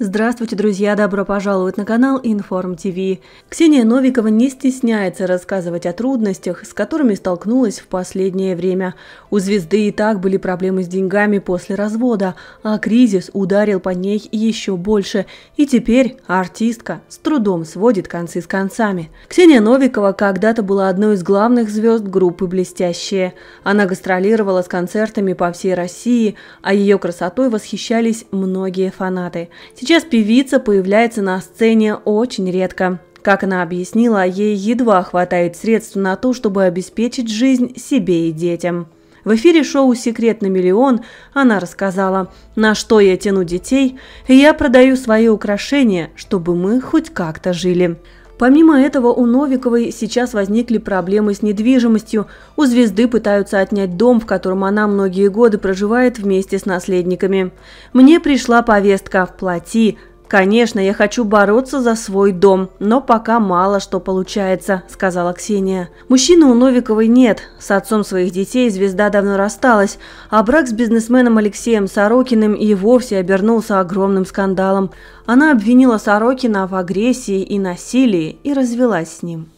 Здравствуйте, друзья! Добро пожаловать на канал Inform TV. Ксения Новикова не стесняется рассказывать о трудностях, с которыми столкнулась в последнее время. У звезды и так были проблемы с деньгами после развода, а кризис ударил по ней еще больше. И теперь артистка с трудом сводит концы с концами. Ксения Новикова когда-то была одной из главных звезд группы «Блестящие». Она гастролировала с концертами по всей России, а ее красотой восхищались многие фанаты. Сейчас певица появляется на сцене очень редко. Как она объяснила, ей едва хватает средств на то, чтобы обеспечить жизнь себе и детям. В эфире шоу «Секрет на миллион» она рассказала, на что я тяну детей, и я продаю свои украшения, чтобы мы хоть как-то жили. Помимо этого, у Новиковой сейчас возникли проблемы с недвижимостью. У звезды пытаются отнять дом, в котором она многие годы проживает вместе с наследниками. Мне пришла повестка «Плати», «Конечно, я хочу бороться за свой дом, но пока мало что получается», – сказала Ксения. Мужчины у Новиковой нет. С отцом своих детей звезда давно рассталась, а брак с бизнесменом Алексеем Сорокиным и вовсе обернулся огромным скандалом. Она обвинила Сорокина в агрессии и насилии и развелась с ним.